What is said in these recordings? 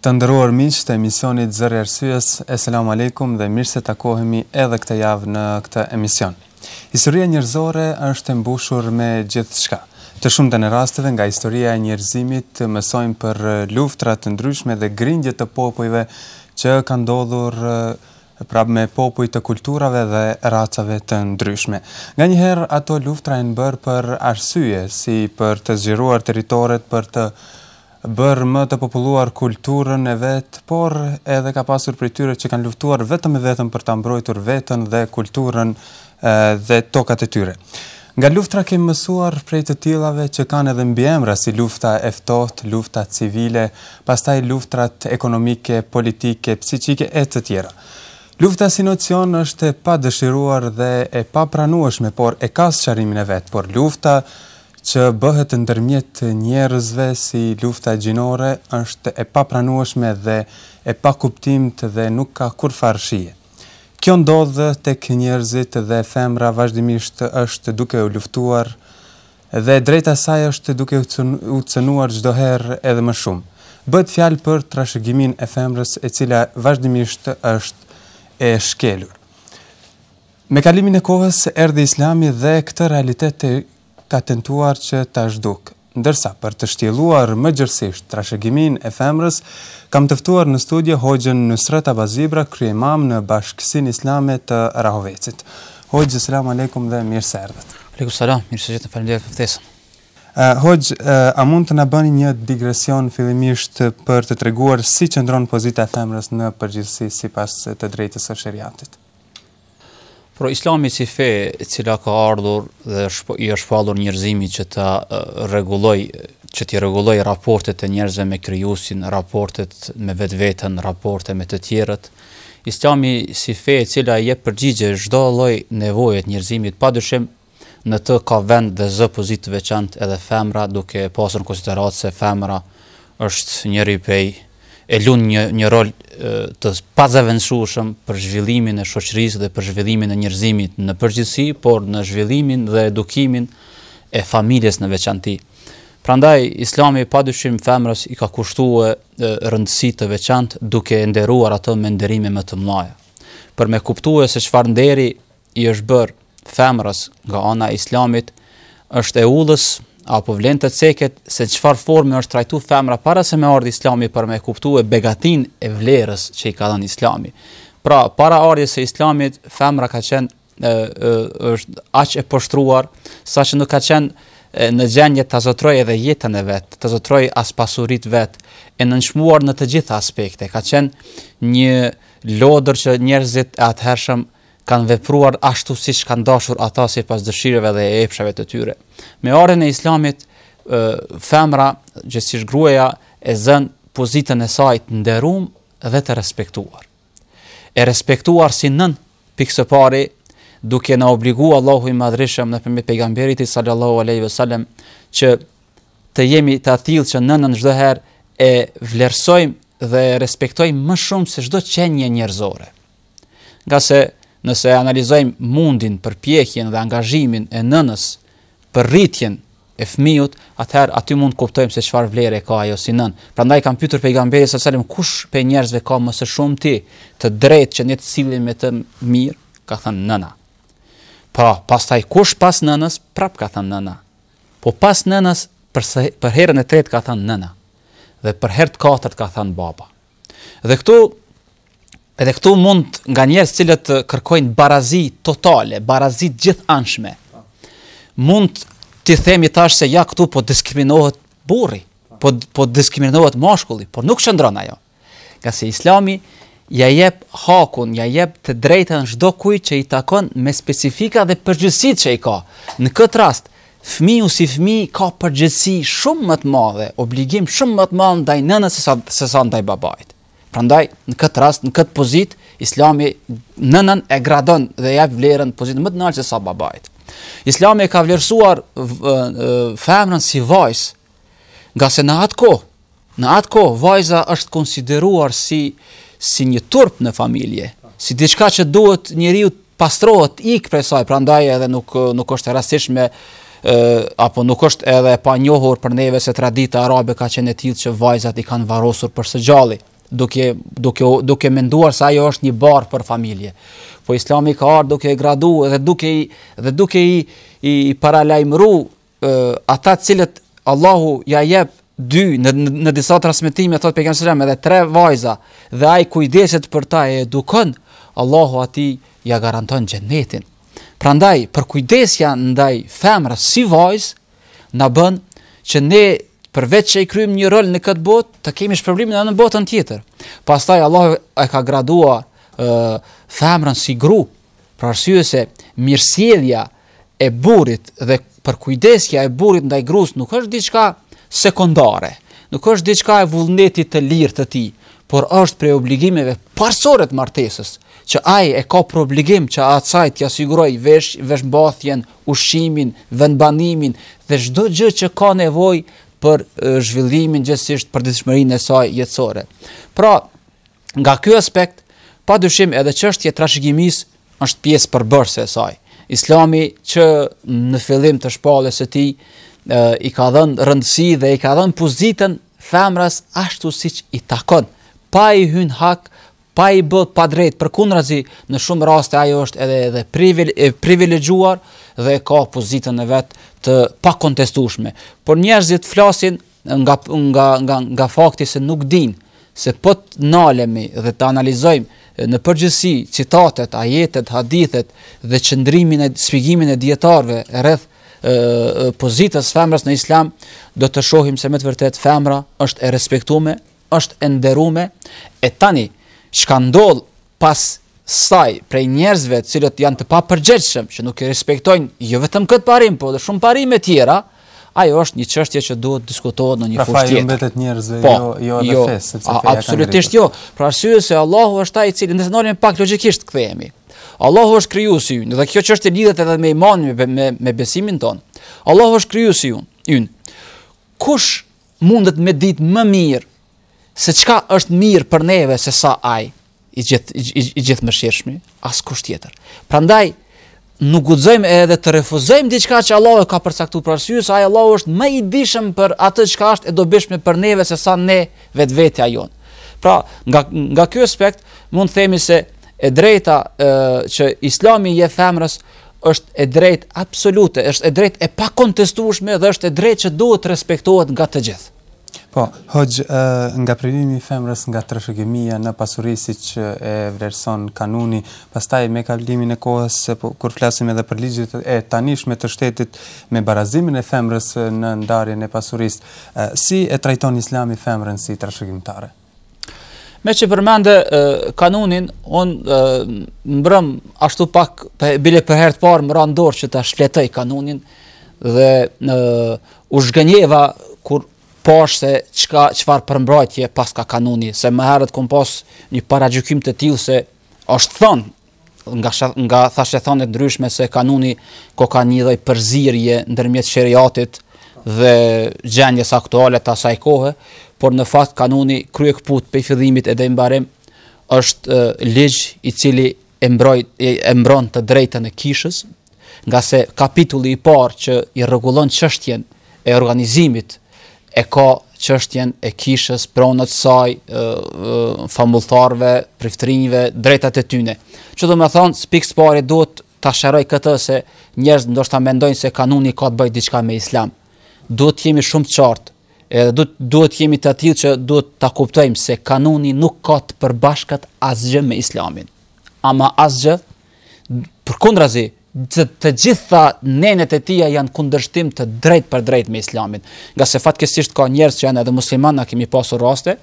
Të ndëruar miqë të emisionit Zërë Ersyës, e selam aleikum dhe mirë se takohemi edhe këtë javë në këtë emision. Historia njërzore është të mbushur me gjithë shka. Të shumë të në rastëve nga istoria e njërzimit të mësojmë për luftrat të ndryshme dhe grindje të popojve që ka ndodhur prap me popuj të kulturave dhe racave të ndryshme. Nga njëherë ato luftra e në bërë për arsyje, si për të zgjeruar teritoret, për të bërë më të populluar kulturën e vetë, por edhe ka pasur për tyre që kanë luftuar vetëm e vetëm për të ambrojtur vetën dhe kulturën dhe tokat e tyre. Nga luftra kemë mësuar prej të tilave që kanë edhe mbjemra si lufta eftot, lufta civile, pastaj luftrat ekonomike, politike, psikike, e të tjera. Lufta si nocion është pa dëshiruar dhe e pa pranueshme, por e kasë qarimin e vetë, por lufta që bëhet ndërmjet njerëzve si lufta gjinore është e papranueshme dhe e pakuptimt dhe nuk ka kur farshi. Kjo ndodhë tek njerëzit dhe femra vazhdimisht është duke u luftuar dhe drejta saj është duke u cënuar gjdoher edhe më shumë. Bët fjalë për trashëgimin e femrës e cila vazhdimisht është e shkelur. Me kalimin e kohës erdi islami dhe këtë realitet e ka tentuar që ta zhduk. Ndërsa për të shtjelluar më gjërësisht trashegimin e femrës, kam tëftuar në studje Hoxhën Nusrat Abazibra, kryemam në bashkësin islame të Rahovecit. Hoxhë, selam alekum dhe mirë sërdet. Alekum salam, mirë sërgjët në falimderit pëftesën. Hoxë, a mund të na bëni një digresion fillimisht për të treguar si qëndron pozita e femrës në përgjithësi si pas të drejtës e shëriatit? Por Islami si fe e cila ka ardhur dhe i është falur njërzimi që ta rregulloj, që t'i rregulloj raportet e njerëzve me kryusin, raportet me vetveten, raporte me të tjerët. Islami si fe e cila i jep përgjigje çdo lloj nevoje të njerëzimit, padyshim në të ka vend dhe zë pozitive çant edhe femra duke pasur konsiderat se femra është njëri pej e lunë një, një rol të pazavendësueshëm për zhvillimin e shoqërisë dhe për zhvillimin e njerëzimit në përgjithësi, por në zhvillimin dhe edukimin e familjes në veçanti. Prandaj Islami padyshim femrës i ka kushtuar rëndësi të veçantë duke e nderuar atë me nderime më të mëdha. Për me kuptuar se çfarë nderi i është bër femrës nga ana e Islamit është e ullës, apo vlen të ceket se çfarë forme është trajtuar femra para se me ardhë Islami për me kuptuar begatin e vlerës që i ka dhënë Islami. Pra, para ardhjes së Islamit femra ka qenë ë është aq e poshtruar saqë nuk ka qenë në gjendje të azotroj edhe jetën e vet, të azotroj as pasurinë vet, e nënshmuar në të gjitha aspekte. Ka qenë një lodër që njerëzit e atëhershëm kanë vepruar ashtu si që kanë dashur ata si pas dëshireve dhe e epshave të tyre. Me arën e islamit, femra, gjësish grueja, e zënë pozitën e sajtë në derum dhe të respektuar. E respektuar si nën pikësë pari, duke në obligu Allahu i madrishëm në përmi pejgamberit i sallallahu aleyhi ve sallem, që të jemi të atilë që nënë në gjdoher e vlerësojmë dhe respektojmë më shumë se gjdo qenje njerëzore. Nga se njërzore, nëse analizojmë mundin për pjekjen dhe angazhimin e nënës për rritjen e fëmijut, atëherë aty mund kuptojmë se çfarë vlere ka ajo si nën. Prandaj kam pyetur pejgamberin sallallahu alajhi wasallam kush pe njerëzve ka më së shumti të drejtë që ne të sillim me të mirë, ka thënë nëna. Pra, pastaj kush pas nënës, prap ka thënë nëna. Po pas nënës për për herën e tretë ka thënë nëna. Dhe për herë të katërt ka thënë baba. Dhe këtu Edhe këtu mund nga njerëz që kërkojnë barazi totale, barazi gjithë anshme. Mund ti themi tash se ja këtu po diskriminohet burri, po po diskriminohet mashkulli, por nuk çndron ajo. Nga se Islami ja jep hakun, ja jep të drejtën çdo kujt që i takon me specifika dhe përgjësit që i ka. Në këtë rast Fmi u si fmi ka përgjësi shumë më të madhe, obligim shumë më të madhe ndaj nënës se sa ndaj babajt. Prandaj në këtë rast, në këtë pozitë, Islami nënën e gradon dhe jep vlerën pozitë më të lartë se sa babait. Islami ka vlerësuar femrën si vajzë, nga se në atë kohë, në atë kohë vajza është konsideruar si si një turp në familje, si diçka që duhet njeriu të pastrohet ik prej saj, prandaj edhe nuk nuk është e rastishme ë apo nuk është edhe e panjohur për neve se tradita arabe ka qenë e tillë që vajzat i kanë varrosur për së gjalli duke duke duke menduar se ajo është një barr për familje. Po Islami ka ardhur duke graduar dhe duke i dhe duke i i ata të cilët Allahu ja jep dy në në disa transmetime thot pejgamberi selam edhe tre vajza dhe ai kujdeset për ta e edukon Allahu ati ja garanton xhenetin. Prandaj për kujdesja ndaj femrës si vajz na bën që ne përveç që i kryjmë një rol në këtë botë, të kemi shpërblimin në botën tjetër. Pastaj Allah e ka gradua ë femrën si gru, për arsye se mirësjellja e burrit dhe kujdesja e burrit ndaj gruas nuk është diçka sekondare, nuk është diçka e vullnetit të lirë të tij, por është prej obligimeve parsorë të martesës që ai e ka për obligim që atësaj t'ia siguroj vesh, veshmbathjen, ushqimin, vendbanimin dhe çdo gjë që ka nevojë për zhvillimin gjithsesi për ditëshmërinë e saj jetësore. Pra, nga ky aspekt, padyshim edhe çështja e trashëgimisë është pjesë përbërëse e saj. Islami që në fillim të shpallës së tij i ka dhënë rëndësi dhe i ka dhënë pozitën femrës ashtu siç i takon, pa i hyn hak pa i bët pa drejt, për në shumë raste ajo është edhe, edhe privilegjuar dhe ka pozitën e vetë të pakontestueshme. Por njerëzit flasin nga nga nga nga fakti se nuk dinë se po të nalemi dhe të analizojmë në përgjithësi citatet, ajetet, hadithet dhe qëndrimin e shpjegimin e dietarëve rreth pozitës femrës në islam, do të shohim se me të vërtet femra është e respektume, është e nderume, e tani çka ndodh pas saj prej njerëzve cilët janë të pa që nuk i respektojnë jo vetëm këtë parim, po dhe shumë parime tjera, ajo është një qështje që duhet diskutohet në një pra fushë jo tjetër. Pra fa, ju mbetet njerëzve, po, jo, jo edhe jo, fes, sepse kanë Absolutisht jo, pra arsye se Allahu është ta i cilë, në të pak logikisht këthejemi. Allahu është kryu si ju, dhe kjo çështje lidhet edhe me imani, me, me, me besimin tonë. Allahu është kryu si ju, jun. kush mundet me ditë më mirë, se çka është mirë për neve se sa i gjithë i, i asë mëshirshmi as kusht tjetër. Prandaj nuk guxojmë edhe të refuzojmë diçka që Allahu ka përcaktuar për arsye se Allah Allahu është më i dishëm për atë çka është e dobishme për neve se sa ne vetvetja jon. Pra, nga nga ky aspekt mund të themi se e drejta e, që Islami i jep është e drejtë absolute, është e drejtë e pakontestueshme dhe është e drejtë që duhet të respektohet nga të gjithë. Po, hëgj, nga prilimi femrës nga trashëgimia në pasurisi që e vlerëson kanuni, pastaj me kalimin e kohës, po, kur flasim edhe për ligjit e tanishme të shtetit me barazimin e femrës në ndarjen e pasuris, si e trajton islami femrën si trashëgimtare? Me që përmende kanunin, unë më brëm ashtu pak, bile për hertë parë më randorë që të shletëj kanunin dhe u shgënjeva kur poshtë se qka, qfar përmbrojtje pas ka kanuni, se më herët kom pos një paragjukim të tillë se është thonë, nga, nga thashë thonë e ndryshme se kanuni ko ka një dhej përzirje ndërmjet shëriatit dhe gjendjes aktuale të asaj kohe por në fakt kanuni krye këput pe i fjëdhimit edhe imbarim është ligjë i cili e, mbrojt, e mbron të drejtën e kishës, nga se kapitulli i parë që i regulon qështjen e organizimit e ka çështjen e kishës pronës saj, famulltarëve, priftërinjve, drejtat e tyre. Që do të thonë, spik spari duhet ta shëroj këtë se njerëz ndoshta mendojnë se kanuni ka të bëjë diçka me Islam. Duhet të jemi shumë të qartë edhe duhet duhet jemi të atill që duhet ta kuptojmë se kanuni nuk ka të përbashkët asgjë me Islamin. Ama asgjë përkundrazi të, të gjitha nenet e tia janë kundërshtim të drejt për drejt me islamin. Nga se fatkesisht ka njerës që janë edhe musliman, na kemi pasur raste,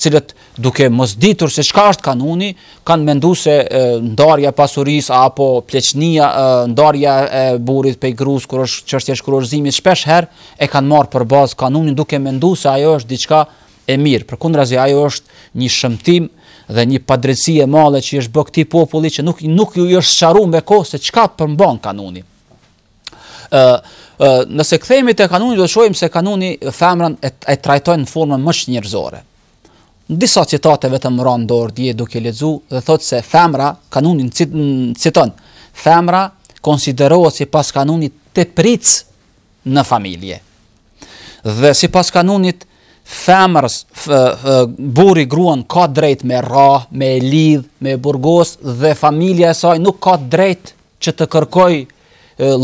cilët duke mos ditur se çka është kanuni, kanë menduar se ndarja e pasurisë apo pleqnia, ndarja e burrit pe gruas kur është çështje shkruarzimit shpesh herë e kanë marrë për bazë kanunin duke menduar se ajo është diçka e mirë. për Përkundrazi ajo është një shëmtim, dhe një padrejsi e madhe që është bë këtij populli që nuk nuk ju është sharu me kohë se çka përmban kanuni. ë ë nëse kthehemi te kanuni do të shohim se kanuni femrën e, e trajtojnë në formën më Në Disa citate vetëm ran dorë dje duke lexu dhe thotë se femra kanunin citon. Femra konsiderohet sipas kanunit tepric në familje. Dhe sipas kanunit femërës, buri, gruan, ka drejt me ra, me lidh, me burgos, dhe familja e saj nuk ka drejt që të kërkoj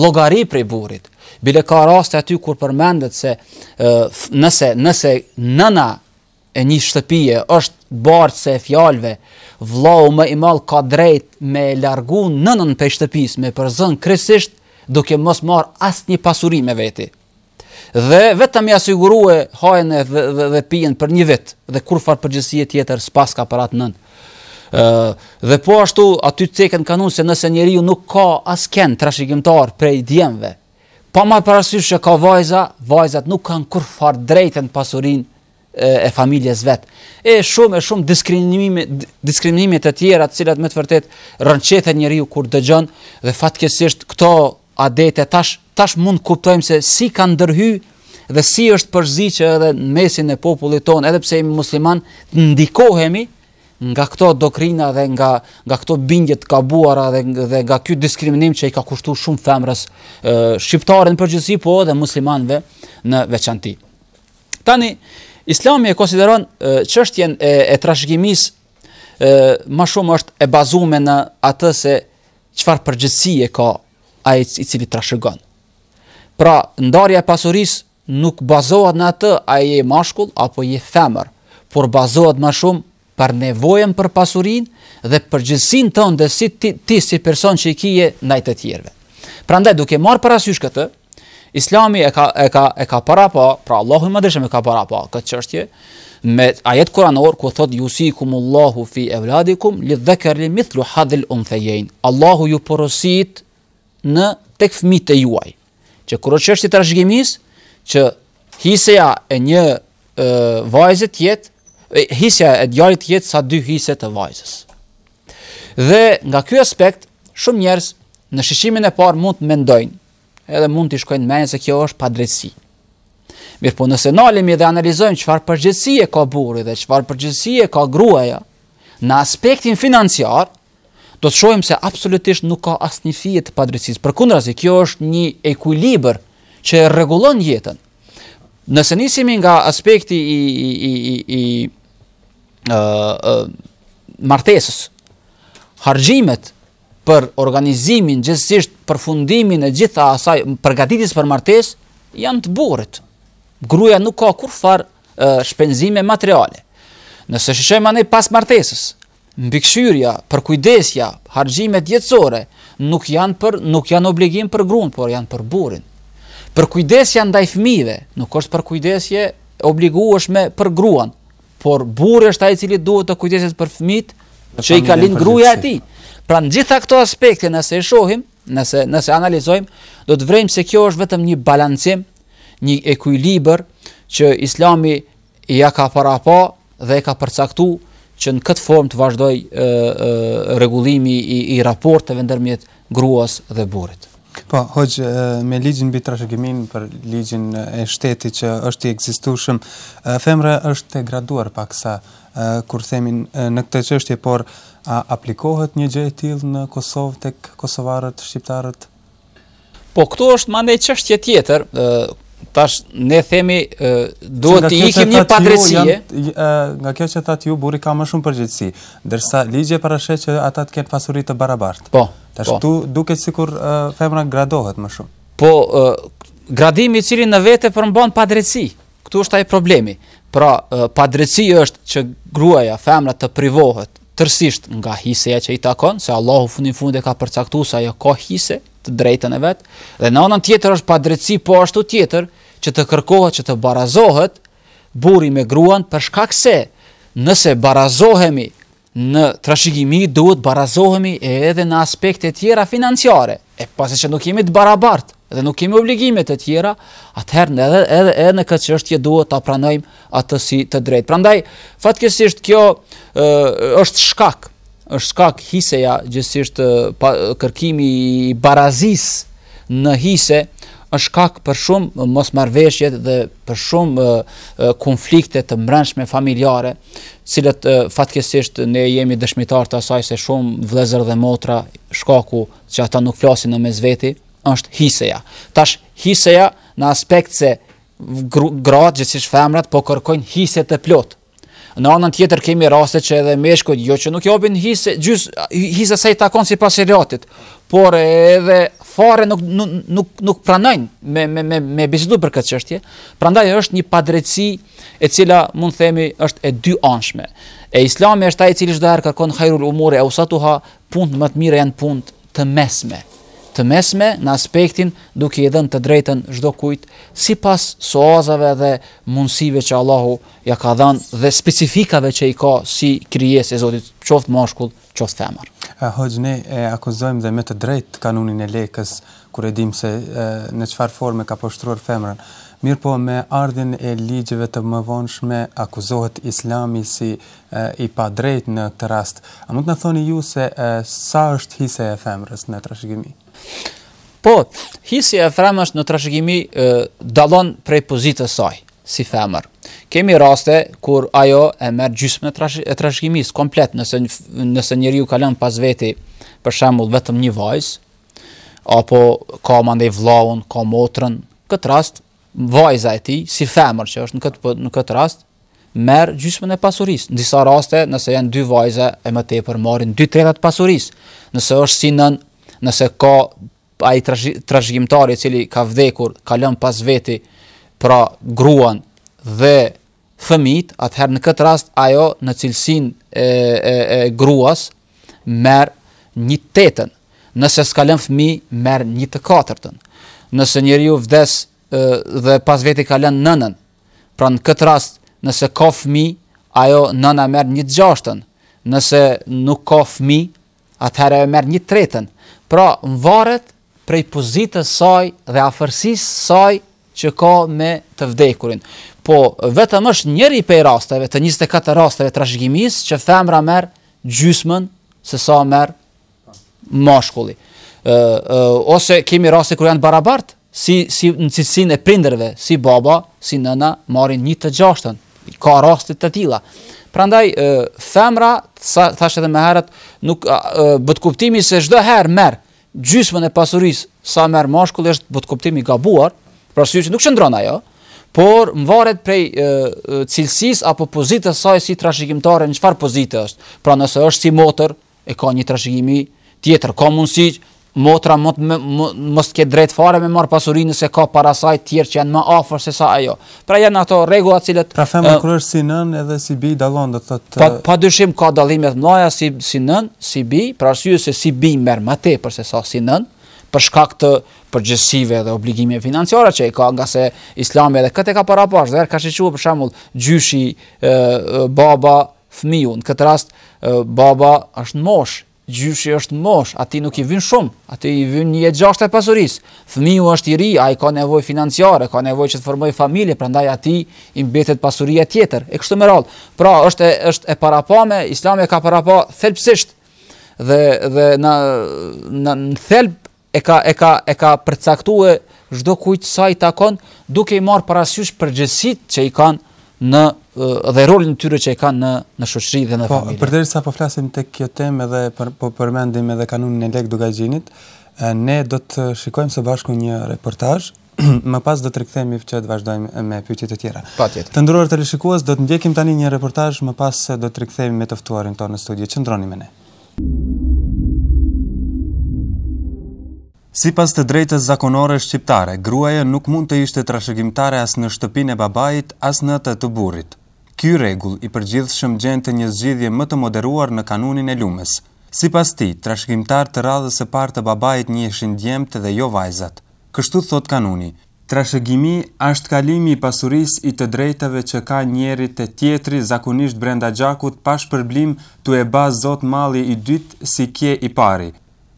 logari prej burit. Bile ka rast e aty kur përmendet se nëse, nëse nëna e një shtëpije është bardë se e fjalve, vlau më i mal ka drejt me largun nënën për shtëpis, me përzën krisisht, duke mos marë asë një pasurime veti dhe vetëm ja sigurue hajën dhe, dhe, dhe pijen për një vit dhe kur farë përgjësie tjetër s'pas ka për atë nën. dhe po ashtu aty të ceken kanun se nëse njeriu nuk ka asken trashikimtar prej djemve, pa ma parasysh që ka vajza, vajzat nuk kanë kur farë drejten pasurin e familjes vet. E shumë e shumë diskriminimi diskriminime të tjera, të cilat më të vërtet rënqethen njeriu kur dëgjon dhe fatkesisht këto adete tash tash mund kuptojmë se si ka ndërhy dhe si është që edhe në mesin e popullit ton, edhe pse jemi musliman, ndikohemi nga këto doktrina dhe nga nga këto bindje të gabuara dhe dhe nga ky diskriminim që i ka kushtuar shumë femrës shqiptare në përgjithësi po edhe muslimanëve në veçanti. Tani Islami e konsideron çështjen e, e trashëgimisë më shumë është e bazuar në atë se çfarë e ka ai i cili trashëgon. Pra, ndarja e pasurisë nuk bazohet në atë a je mashkull apo je femër, por bazohet më shumë për nevojën për pasurinë dhe për gjithsinë tënde si ti, ti si person që i kije ndaj të tjerëve. Prandaj duke marr parasysh këtë, Islami e ka e ka e ka para pa, pra Allahu më dëshëm e ka para pa këtë çështje me ajet kuranor ku thot yusikum Allahu fi evladikum lidhakar li mithlu hadhil unthayain. Allahu ju porosit në tek fëmijët e juaj që kërë që është i trashgjimis, që hisja e një vajzët jetë, hisja e djarit jetë sa dy hiset të vajzës. Dhe nga kjo aspekt, shumë njerës në shishimin e parë mund të mendojnë, edhe mund të shkojnë menjë se kjo është padrejtësi. Mirë po nëse nalimi dhe analizojmë qëfar përgjithsi ka burri dhe qëfar përgjithsi ka gruaja, në aspektin financiarë, do të shohim se absolutisht nuk ka asnjë fije të padrejtisë. Përkundrazi, kjo është një ekuilibër që rregullon jetën. Nëse nisemi nga aspekti i i i i ë uh, martesës, harxhimet për organizimin, gjithsesi përfundimin e gjitha asaj përgatitjes për martesë janë të burrit. Gruaja nuk ka kurfar uh, shpenzime materiale. Nëse shqejmë anë pas martesës, mbikëqyrja, për kujdesja, harxhimet jetësore nuk janë për nuk janë obligim për gruan, por janë për burrin. Për kujdesja ndaj fëmijëve, nuk është për kujdesje obligohesh me për gruan, por burri është ai i cili duhet të kujdeset për fëmijët që i ka lënë gruaja e tij. Pra në gjitha këto aspekte, nëse e shohim, nëse, nëse analizojmë, do të vrejmë se kjo është vetëm një balancim, një ekuilibër që islami ja ka para pa dhe ka përcaktuar që në këtë formë të vazhdoj rregullimi i, i raporteve ndërmjet gruas dhe burrit. Po, hoqë me ligjin mbi trashëgimin për ligjin e shtetit që është i ekzistueshëm, femra është e graduar paksa kur themin në këtë çështje, por a aplikohet një gjë e tillë në Kosovë tek kosovarët shqiptarët? Po këto është mandej çështje tjetër, tash ne themi duhet të ikim një padrejti nga kjo që thatë ju burri ka më shumë përgjegjësi ndërsa ligji parashet që ata të kenë pasuri të barabartë po tash këtu po. duket sikur femra gradohet më shumë po gradimi i cili në vete përmban padrejti këtu është ai problemi pra padrejti është që gruaja femra të privohet tërsisht nga hisja që i takon se Allahu fundin e ka përcaktuar se ajo ka hise të drejtën e vet, dhe në anën tjetër është padrejti po ashtu tjetër që të kërkohet që të barazohet burri me gruan për shkak se nëse barazohemi në trashëgimi duhet barazohemi edhe në aspekte tjera financiare. E pasi që nuk jemi të barabartë dhe nuk kemi obligime të tjera, atëherë edhe edhe edhe në këtë çështje duhet ta pranojmë atë si të drejtë. Prandaj fatkesisht kjo ë, është shkak është shkak hiseja gjithsesi eh, kërkimi i barazis në hise është shkak për shumë eh, mosmarrveshje dhe për shumë eh, konflikte të mbrëmshme familjare, cilët fatkesisht ne jemi dëshmitar të asaj se shumë vëllezër dhe motra shkaku që ata nuk flasin në mes veti është hiseja. Tash hiseja në aspekt se gratë gjithsesi femrat po kërkojnë hise të plotë Në anën tjetër kemi raste që edhe meshkut jo që nuk japin hise gjys hise sa i takon sipas seriatit, por edhe fare nuk nuk nuk, nuk pranojnë me me me me bisedu për këtë çështje. Prandaj është një padrejti e cila mund themi është e dy anshme. E Islami është ai i cili çdo herë kërkon hajrul umuri ausatuha, punë më të mira janë punë të mesme të mesme në aspektin duke i dhënë të drejtën çdo kujt sipas soazave dhe mundësive që Allahu ja ka dhënë dhe specifikave që i ka si krijesë e Zotit, qoftë mashkull, qoftë femër. Hoxhni e akuzojmë dhe me të drejtë kanunin e lekës kur e dim se e, në çfarë forme ka poshtruar femrën. Mirë po me ardhin e ligjeve të mëvonshme akuzohet islami si e, i pa drejt në këtë rast. A mund të në thoni ju se e, sa është hise e femrës në të Po, hisi e femrës në trashëgimi dallon prej pozitës saj si femër. Kemi raste kur ajo e merr gjysmën e trashëgimisë komplet nëse nëse njeriu ka lënë pas veti për shembull vetëm një vajzë apo ka mandej vlaun, ka motrën. Kët rast vajza e tij si femër që është në këtë po, në këtë rast merr gjysmën e pasurisë. Në disa raste, nëse janë dy vajza, e më tepër marrin 2/3 të pasurisë. Nëse është si nën, nëse ka ai trashëgimtar i cili ka vdekur, ka lënë pas veti pra gruan dhe fëmijët, atëherë në këtë rast ajo në cilësinë e, e, e gruas merr një tetën. Nëse s'ka lënë fëmijë, merr një të katërtën. Nëse njeriu vdes e, dhe pas veti ka lënë nënën, pra në këtë rast nëse ka fëmijë, ajo nëna merr një të gjashtën. Nëse nuk ka fëmijë, atëherë ajo merr një të tretën. Pra, në varet prej pozitës saj dhe afërsisë saj që ka me të vdekurin. Po, vetëm është njëri pej rasteve, të 24 rasteve të rashgjimis, që femra merë gjysmën se sa merë mashkulli. Ose kemi raste kërë janë barabartë, si, si në cilësin e prinderve, si baba, si nëna, marin një të gjashtën. Ka rastit të tila. Prandaj femra thashë edhe më herët nuk bëhet kuptimi se çdo herë merr gjysmën e pasurisë sa merr mashkulli është bëhet kuptimi gabuar, pra që nuk çndron ajo, por mvaret prej cilësisë apo pozitës së saj si trashëgimtare, në çfarë pozite është. Pra nëse është si motër e ka një trashëgimi tjetër, ka mundësi motra mos mos ke drejt fare me marr pasurinë se ka para saj të tjerë që janë më afër se sa ajo. Pra janë ato rregulla cilët... Pra femra uh, kryesisht si nën edhe si bi dallon do të thotë Pa dyshim ka dallime të mëdha si si nën, si bi, për arsye se si bi merr më tepër se sa si nën për shkak të përgjegjësive dhe obligimeve financiare që i ka nga se Islami edhe këtë e ka paraqitur, dhe ka shëquar për shembull gjyshi e, e, baba fmiu, Në këtë rast e, baba është në gjyshi është mosh, aty nuk i vynë shumë, aty i vynë një gjasht e pasurisë. Fëmiu është i ri, ai ka nevojë financiare, ka nevojë që të formojë familje, prandaj aty i mbetet pasuria tjetër. E kështu me radhë. Pra, është e, është e parapame, Islami ka parapo thelpsisht. Dhe dhe në, në, në thelb e ka e ka e ka përcaktuar çdo kujt sa i takon, duke i marr parasysh përgjësit që i kanë në dhe rolin e tyre që e kanë në në shoqëri dhe në po, familje. Po, përderisa po flasim tek kjo temë dhe për, po përmendim edhe kanunin e lek dugagjinit, ne do të shikojmë së bashku një reportazh Më pas do të rikthehemi që të vazhdojmë me pyetjet e tjera. Patjetër. Të nderuar televizikues, do të ndjekim tani një reportazh, më pas do të rikthehemi me të ftuarin tonë në studio. Qëndroni me ne. Sipas të drejtës zakonore shqiptare, gruaja nuk mund të ishte trashëgimtare as në shtëpinë e babait, as në të, të burrit. Ky rregull i përgjithshëm gjen të një zgjidhje më të moderuar në kanunin e lumës. Sipas tij, trashëgimtar të radhës së parë të babait një ishin djemt dhe jo vajzat. Kështu thot kanuni. Trashëgimi është kalimi i pasurisë i të drejtave që ka njëri te tjetri zakonisht brenda gjakut pa shpërblim tu e bazë zot malli i dyt si kje i pari.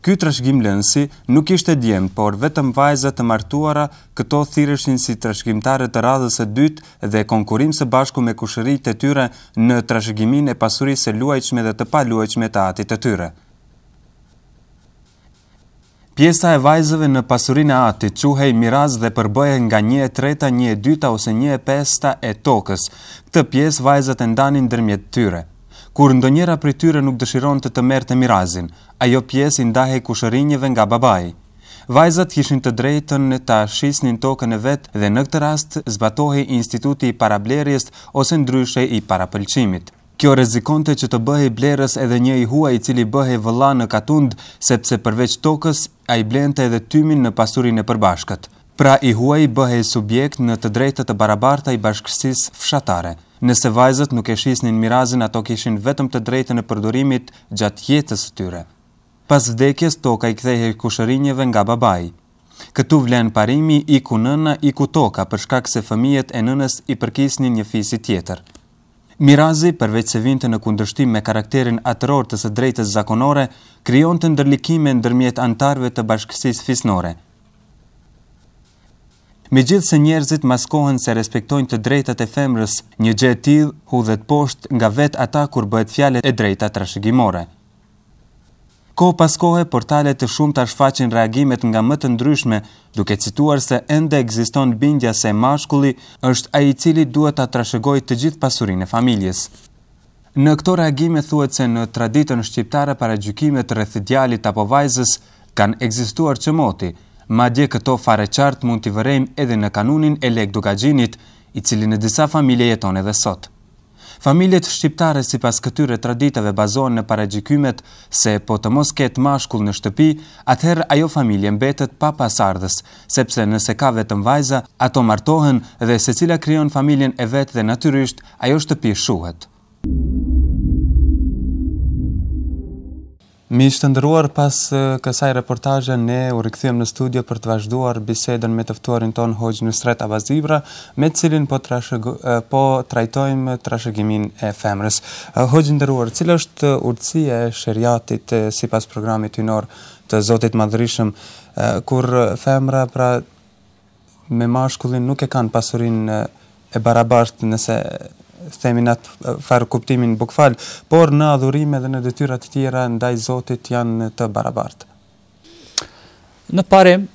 Ky trashëgim lënësi nuk ishte djem, por vetëm vajzat të martuara këto thirreshin si trashëgimtare të radhës së dytë dhe konkurrim së bashku me kushëritë e tyre në trashëgiminë e pasurisë së luajtshme dhe të paluajtshme të atit të tyre. Pjesa e vajzëve në pasurinë e atit quhej miraz dhe përbëhej nga 1/3, 1/2 ose 1/5 e tokës. Këtë pjesë vajzat e ndanin ndërmjet tyre kur ndonjëra prej tyre nuk dëshiron të të merte mirazin, ajo pjesë i ndahe i kushërinjëve nga babaj. Vajzat kishin të drejtën në ta shisnin tokën e vetë dhe në këtë rast zbatohi instituti i parablerjes ose ndryshe i parapëlqimit. Kjo rezikonte që të bëhe i blerës edhe një i hua i cili bëhe vëlla në katund, sepse përveç tokës a i blente edhe tymin në pasurin e përbashkët. Pra i huaj bëhej subjekt në të drejtët të barabarta i bashkësis fshatare nëse vajzët nuk e shisnin mirazin ato kishin vetëm të drejtën e përdorimit gjatë jetës të tyre. Pas vdekjes toka i kthehe kushërinjeve nga babaj. Këtu vlen parimi i ku nëna i ku toka përshkak se fëmijet e nënes i përkisnin një fisi tjetër. Mirazi, përveç se vinte në kundërshtim me karakterin atëror të së drejtës zakonore, kryon të ndërlikime ndërmjet antarve të bashkësis fisnore – Me gjithë se njerëzit maskohen se respektojnë të drejtët e femrës, një gjë e tillë hudhet poshtë nga vetë ata kur bëhet fjalet e drejta të rashëgimore. Ko paskohe, portalet të shumë të ashfaqin reagimet nga më të ndryshme, duke cituar se ende egziston bindja se mashkulli është a i cili duhet të atrashëgoj të gjithë pasurin e familjes. Në këto reagime thuet se në traditën shqiptare para gjykimet rrëthidjalit apo vajzës kanë egzistuar që moti, dje këto fare qartë mund t'i vërejmë edhe në kanunin e lekë dukagjinit, i cili në disa familje jeton edhe sot. Familjet shqiptare si pas këtyre traditave bazohen në paragjikymet se po të mos ketë mashkull në shtëpi, atëherë ajo familje mbetet pa pasardhës, sepse nëse ka vetëm vajza, ato martohen dhe se cila kryon familjen e vetë dhe natyrisht, ajo shtëpi shuhet. Mi ishtë ndëruar pas kësaj reportaje, ne u rikëthim në studio për të vazhduar bisedën me tëftuarin ton hojgjë në Abazibra, me cilin po, po trajtojmë trashëgimin e femrës. Hojgjë ndëruar, cilë është urëcije e shëriatit si pas programit të nërë të zotit madrishëm, kur femra pra me mashkullin nuk e kanë pasurin e barabartë nëse themi në farë kuptimin bukfal, por në adhurime dhe në të tjera ndaj Zotit janë të barabartë? Në parim,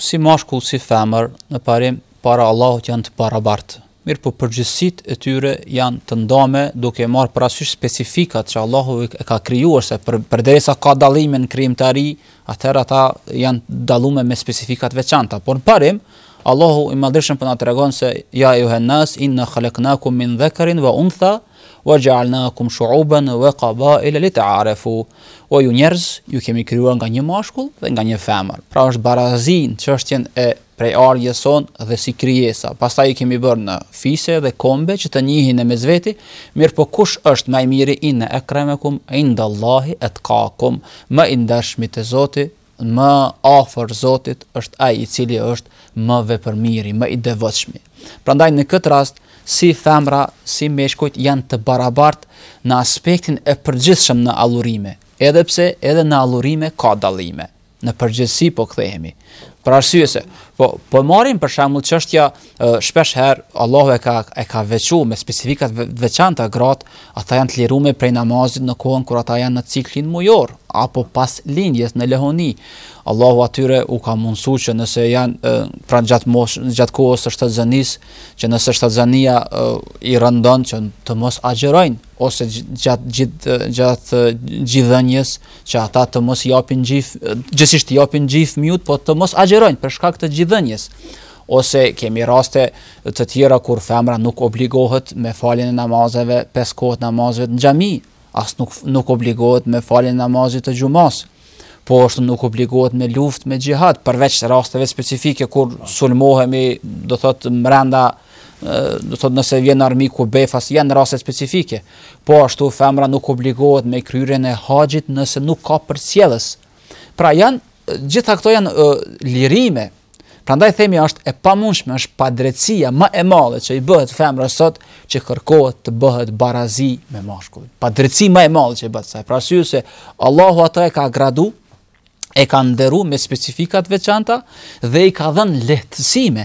si mashkull, si femër, në parim, para Allahot janë të barabartë. Mirë po përgjësit e tyre janë të ndame duke e marë prasysh specifikat që Allahu e ka kryuar se për, për dresa ka dalime në krim të ari, atër ata janë dalume me specifikat veçanta. Por në parim, Allahu i madhërshëm për nga të regon se ja ju hennas, inë në khaleknakum min dhekarin vë untha, vë gjallnakum shuuban vë kaba i lëli të arefu, o ju njerëz, ju kemi kryua nga një mashkull dhe nga një femër. Pra është barazin që është e prej arje son dhe si kryesa. Pasta ju kemi bërë në fise dhe kombe që të njihin e me zveti, mirë po kush është maj miri inë e kremekum, indë Allahi e të kakum, më indërshmi të zoti më afër Zotit është ai i cili është më vepërmiri, më i devotshëm. Prandaj në këtë rast, si thëmra, si meshkujt janë të barabart në aspektin e përgjithshëm në allurime, edhe pse edhe në allurime ka dallime. Në përgjithësi po kthehemi. Për arsye se, po po marrim për shembull çështja shpesh herë Allahu e ka e ka veçuar me specifika të veçanta grat, ata janë të lirur prej namazit në kohën kur ata janë në ciklin mujor, apo pas lindjes në lehoni. Allahu atyre u ka mundsu që nëse janë pra gjatë moshë gjatë kohës së shtatzënis, që nëse shtatzënia i rëndon që të mos agjerojnë, ose gjatë gjithë gjatë që ata të mos japin gjithë gjithsesi të japin gjithë miut, po të mos agjerojnë për shkak të gjithënjes ose kemi raste të tjera kur femra nuk obligohet me faljen e namazeve, pes kohët namazeve në gjami, asë nuk, nuk obligohet me falin namazit të gjumas, po është nuk obligohet me luft me gjihad, përveç rasteve specifike kur sulmohemi, do thotë mrenda, do thotë nëse vjen armiku befas, janë raste specifike, po ashtu femra nuk obligohet me kryerjen e haqit nëse nuk ka për cjeles. Pra janë, gjitha këto janë lirime, Prandaj themi është e pamundshme, është padrejtia më e madhe që i bëhet femrës sot që kërkohet të bëhet barazi me mashkullin. Padrejtia më e madhe që bëhet sa e prasyse se Allahu atë e ka gradu e ka nderu me specifikat veçanta dhe i ka dhenë lehtësime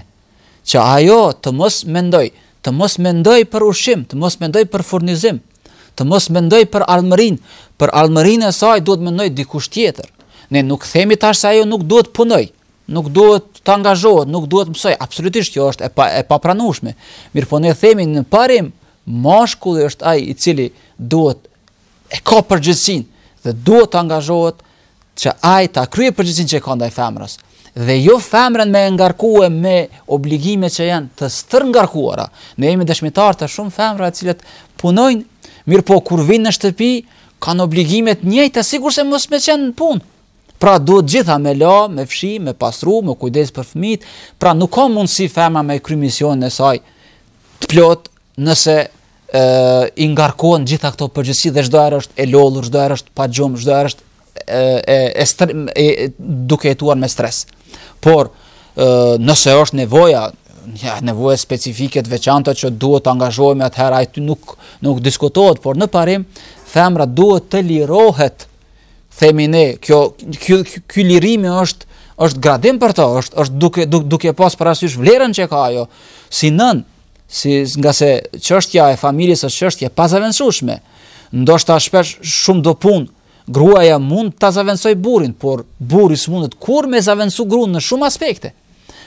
që ajo të mos mendoj, të mos mendoj për ushim, të mos mendoj për furnizim, të mos mendoj për almërin, për almërin e saj duhet mendoj dikush tjetër. Ne nuk themi tash se ajo nuk duhet punoj, nuk duhet të angazhohet, nuk duhet të mësoj. Absolutisht kjo është e pa, e papranueshme. Mirpo ne themi në parim mashkulli është ai i cili duhet e ka përgjegjësinë dhe duhet të angazhohet që ai ta kryejë përgjegjësinë që ka ndaj femrës dhe jo femrën me ngarkue me obligime që janë të stër ngarkuara. Ne jemi dëshmitar të shumë femra të cilët punojnë, mirëpo kur vinë në shtëpi kanë obligime të njëjta sikurse mos më qenë punë. Pra duhet gjitha me la, me fshi, me pasru, me kujdes për fëmijët, pra nuk ka mundësi fema me krymision misionin e saj të plot nëse e, i gjitha këto përgjësi dhe çdo herë është e lollur, çdo herë është pa gjumë, çdo herë është e e, e, e, e duketuar me stres. Por e, nëse është nevoja ja nevoja specifike të veçanta që duhet të atë atëherë ai nuk nuk diskutohet por në parim femra duhet të lirohet themi ne, kjo ky ky lirimi është është gradim për to, është është duke duke, pas parasysh vlerën që ka ajo. Si nën, si nga se çështja e familjes është çështje pa Ndoshta shpesh shumë do punë Gruaja mund ta zaventoj burrin, por burri smundet kur me zaventsu gruan në shumë aspekte.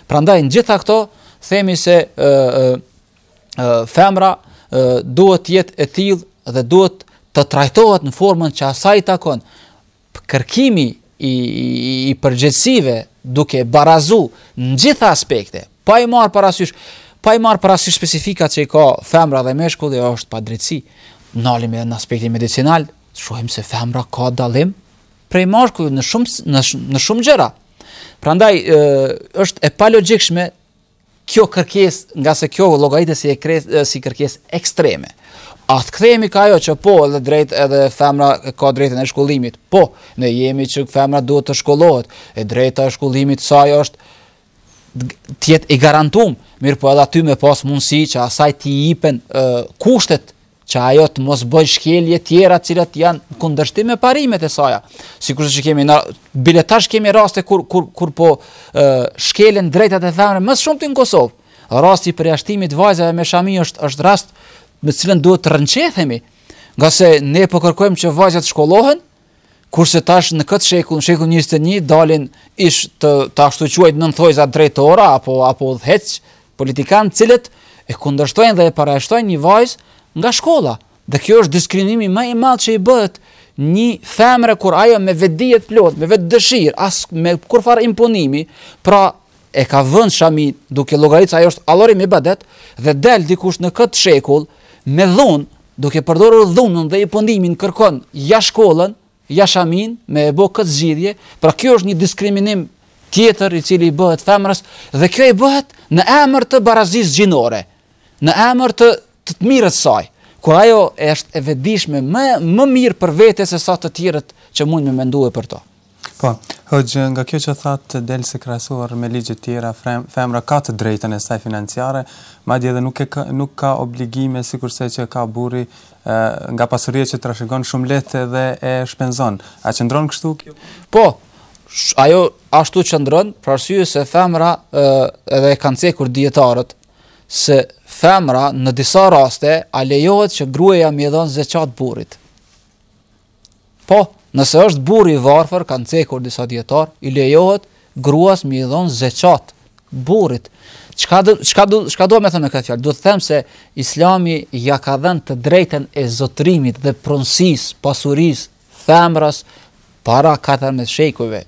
Prandaj në gjitha këto themi se ë ë ë femra duhet të jetë e tillë dhe duhet të trajtohet në formën që asaj i takon kërkimi i, i, i përgjithësive duke barazu në gjitha aspekte, pa i marë parasysh, pa i marë parasysh specifika që i ka femra dhe meshku dhe është pa dritësi, nalim edhe në aspekti medicinal, shohim se femra ka dalim prej mashku në shumë, në, në shumë gjera. Prandaj, ndaj është e pa logikshme kjo kërkes, nga se kjo logajte si, e kre, si kërkes ekstreme. A të kthehemi ka ajo që po edhe drejt edhe femra ka drejtën e shkollimit. Po, ne jemi që femra duhet të shkollohet. E drejta e shkollimit saj është të jetë i garantuar. Mirë po edhe aty me pas mundësi që asaj t'i ipen kushtet që ajo të mos bëj shkelje tjera cilat janë kundërshtim me parimet e saj. Sikur se kemi na biletash kemi raste kur kur kur po shkelen drejtat e femrës më shumë ti në Kosovë. Rasti i përjashtimit vajzave me shami është është rast me cilën duhet të rënqethemi, nga se ne po kërkojmë që vajzat shkollohen, kurse tash në këtë shekull, në shekullin 21, dalin ish të të ashtu quajtë nënthojza drejtora apo apo udhëheq politikan, të cilët e kundërshtojnë dhe e parashtojnë një vajzë nga shkolla. Dhe kjo është diskriminimi më i madh që i bëhet një femre kur ajo me vetë plot, të me vetë dëshirë, as me kurfar imponimi, pra e ka vënë shamin duke llogaritur ajo është me badet dhe del dikush në këtë shekull, me dhunë, duke përdorur dhunën dhe i pëndimin kërkon ja shkollën, ja shamin, me e bo këtë zgjidhje, pra kjo është një diskriminim tjetër i cili i bëhet femrës, dhe kjo i bëhet në emër të barazis gjinore, në emër të të të mirët saj, ku ajo është e vedishme më, më mirë për vete se sa të tjerët që mund me mendu e për to. Po, hëgjë, nga kjo që thatë, delë se krasuar me ligjët tjera, femra ka të drejten e saj financiare, ma dje dhe nuk, e, nuk ka obligime, si kurse që ka buri, e, nga pasurje që të rashëgon shumë letë dhe e shpenzon. A që ndronë kështu? Po, ajo ashtu që ndronë, prasujë se femra e, edhe e kanë cekur djetarët, se femra në disa raste a lejohet që grueja mjedon zë qatë burit. Po, po, Nëse është burr i varfër, kanë cekur disa dietar, i lejohet gruas mi i dhon zeçat burrit. Çka çka çka do të them me këtë fjalë? Do të them se Islami ja ka dhënë të drejtën e zotrimit dhe pronësisë, pasurisë, themras para katër me shekujve.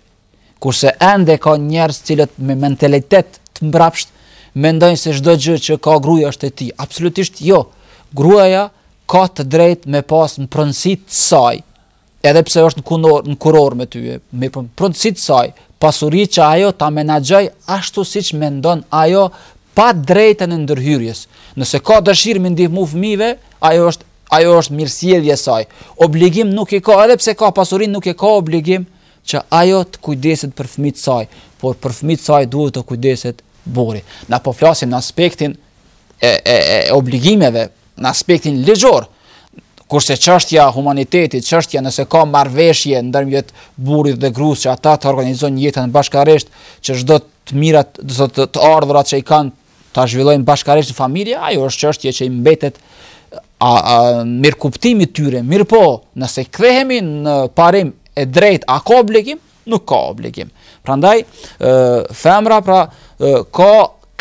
Kurse ende ka njerëz cilët me mentalitet të mbrapsht mendojnë se çdo gjë që ka gruaja është e tij. Absolutisht jo. Gruaja ka të drejtë me pas në pronësi të saj edhe pse është në kundor në kuror me ty, me prondësit saj, pasuria që ajo ta menaxhoj ashtu siç mendon ajo pa drejtën e ndërhyrjes. Nëse ka dëshirë me ndihmu fëmijëve, ajo është ajo është mirësjellje saj. Obligim nuk e ka, edhe pse ka pasurinë nuk e ka obligim që ajo të kujdeset për fëmijët e saj, por për fëmijët e saj duhet të kujdeset burri. Na po flasim në aspektin e e, e obligimeve, në aspektin ligjor, Kurse çështja e humanitetit, çështja nëse ka marrveshje ndërmjet burrit dhe gruas që ata të organizojnë jetën bashkëarisht, që çdo të mirat, do të të ardhurat që i kanë ta zhvillojnë në familja, ajo është çështje që i mbetet a, a mirëkuptimit tyre. Mirpo, nëse kthehemi në parim e drejt a ka obligim? Nuk ka obligim. Prandaj, ë femra pra ka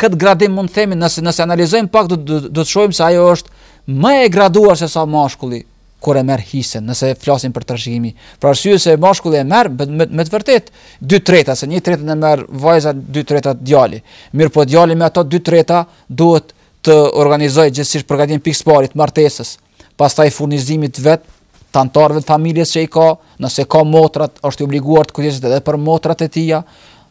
këtë gradim mund të themi nëse nëse analizojmë pak do të shohim se ajo është më e graduar se sa mashkulli kur e merr hisën, nëse flasim për trashëgimi. Për arsye se mashkulli e merr me, me, me të vërtetë 2/3, se 1/3 e merr vajza, 2/3 e djali. Mirë po djali me ato 2/3 duhet të organizojë gjithsesi përgatitjen pikë të martesës, pastaj furnizimit vet të antarëve të familjes që i ka, nëse ka motrat, është i obliguar të kujdeset edhe për motrat e tija,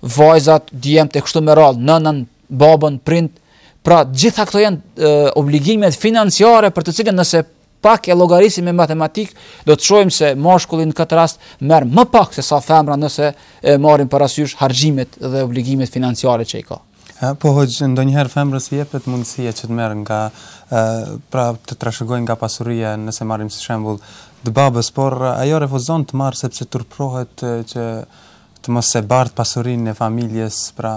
vajzat, djemë të kështu më rallë, nënën, babën, prindë, Pra, gjitha këto janë e, obligimet financiare për të cilën nëse pak e llogarisim me matematik, do të shohim se mashkulli në këtë rast merr më pak se sa femra nëse e për parasysh harxhimet dhe obligimet financiare që i ka. Ha, po hoj ndonjëherë femrës i jepet mundësia që të merë nga ë pra të trashëgojnë nga pasuria nëse marrim si shembul të babës, por ajo refuzon të marë sepse turprohet që të mos e bart pasurinë e familjes, pra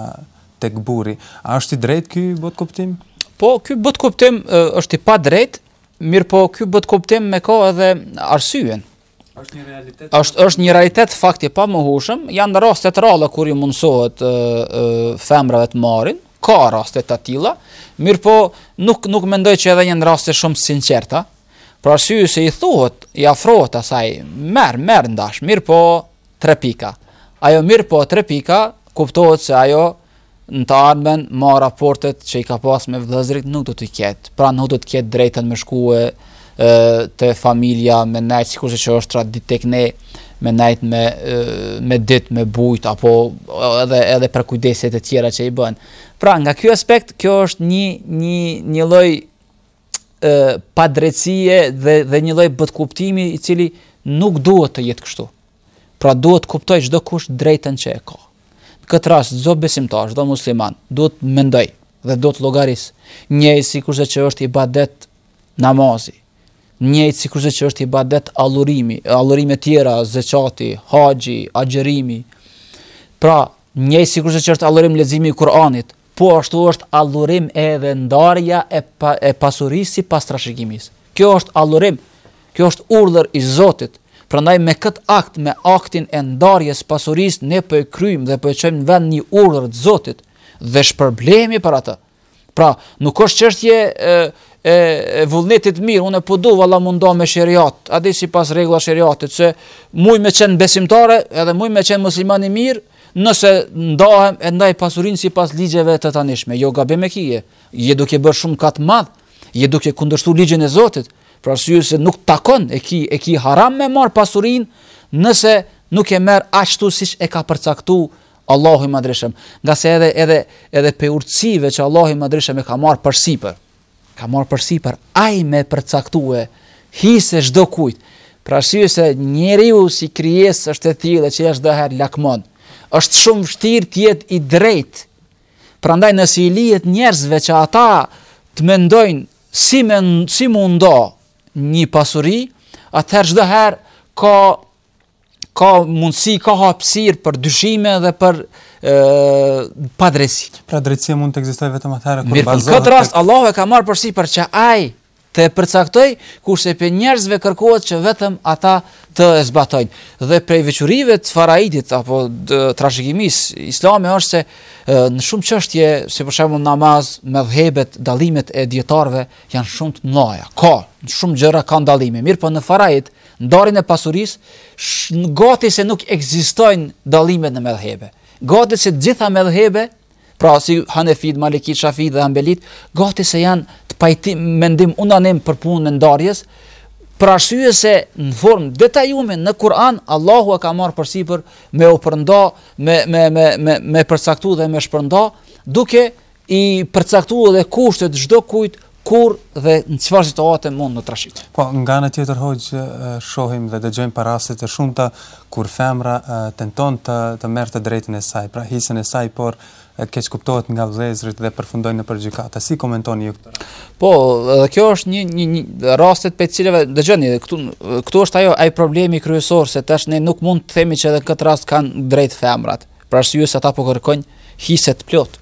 tek burri. A është i drejtë ky bot kuptim? Po, ky bot kuptim është i pa drejtë, mirë po ky bot kuptim me ka edhe arsyeën. Është një realitet. Është është një realitet fakti i pamohshëm. janë raste të rralla kur i mundsohet ë femrave të marrin ka raste të tilla, mirë po nuk nuk mendoj që edhe janë raste shumë sinqerta. Pra syri se i thuhet, i afrohet asaj, merë, merë ndash, mirë po tre pika. Ajo mirë po tre pika, kuptohet se ajo në të ardhmen ma raportet që i ka pas me vëllëzrit nuk do të ket. Pra nuk do të ket drejtën me shkuë të familja me si sikur se është tradit tek ne me natë me me ditë me bujt apo edhe edhe për kujdeset e tjera që i bën. Pra nga ky aspekt kjo është një një një lloj pa drejtësie dhe dhe një lloj bot kuptimi i cili nuk duhet të jetë kështu. Pra duhet të kuptoj çdo kush drejtën që e ka këtë rast çdo besimtar, çdo musliman duhet mendoj dhe do të llogaris njëjë sikurse që është ibadet namazi, njëjë sikurse që është ibadet allurimi, allurime të tjera, zeqati, haxhi, agjërimi. Pra, njëjë sikurse që është allurim leximi i Kur'anit, po ashtu është allurim edhe ndarja e pa, e pasurisë pas trashëgimisë. Kjo është allurim, kjo është urdhër i Zotit Prandaj me kët akt, me aktin e ndarjes pasurisë ne po e kryjm dhe po e në vend një urdhër të Zotit dhe shpërblemi për atë. Pra, nuk është çështje e e vullnetit mirë, unë po do valla mundo me shëriat, a dhe sipas rregullave shëriatit, që muj me qen besimtare, edhe muj me qen musliman i mirë, nëse ndahem e ndaj pasurinë sipas ligjeve të tanishme, jo gabim e kije. Je duke bërë shumë kat madh, je duke kundërshtuar ligjin e Zotit për arsye se nuk takon e ki e ki haram me marr pasurinë nëse nuk e merr ashtu siç e ka përcaktu Allahu i Madhreshëm. Nga se edhe edhe edhe pe urtësive që Allahu i Madhreshëm e ka marr për sipër. Ka marr për sipër ai me përcaktue hise çdo kujt. Për arsye se njeriu si krijes është e tillë që as doher lakmon. Është shumë vështirë të jetë i drejtë. Prandaj nëse i lihet njerëzve që ata të mendojnë si men, si mundo, një pasuri, atëherë çdo herë ka ka mundësi, ka hapësirë për dyshime dhe për ë padresi. Pra drejtësia mund të egzistoj vetëm atëherë kur bazohet. Në këtë rast, tek... e ka marë përsi për që ajë të e përcaktoj kurse për njerëzve kërkohet që vetëm ata të e zbatojnë. Dhe prej vequrive të faraidit apo të islami është se në shumë qështje, se për shemë namaz, me dhebet, dalimet e djetarve, janë shumë të mlaja. Ka, në shumë gjëra kanë dalime. Mirë për po në faraid, në darin e pasuris, në gati se nuk eksistojnë dalimet në me dhebet. Gati se gjitha me dhebet pra si Hanefit, Malikit, Shafit dhe Ambelit, gati se janë të pajtim, mendim unanim për punë në ndarjes, pra shuje se në formë detajume në Kur'an, Allahu e ka marë përsi për me o përnda, me, me, me, me, me përcaktu dhe me shpërnda, duke i përcaktu dhe kushtet gjdo kujt, kur dhe në çfarë që mund në trashit. Po, nga në tjetër hoqë, shohim dhe dhe gjojmë parasit të shumëta, kur femra tenton të, të mërë të drejtën e saj, pra hisën e saj, por keq kuptohet nga vëllezërit dhe përfundojnë në përgjykatë. Si komentoni ju këtë? Po, edhe kjo është një një, një rast të cilave dëgjoni, këtu këtu është ajo ai problemi kryesor se tash ne nuk mund të themi që edhe këtë rast kanë drejt femrat. Pra arsyes ata po kërkojnë hise të plot.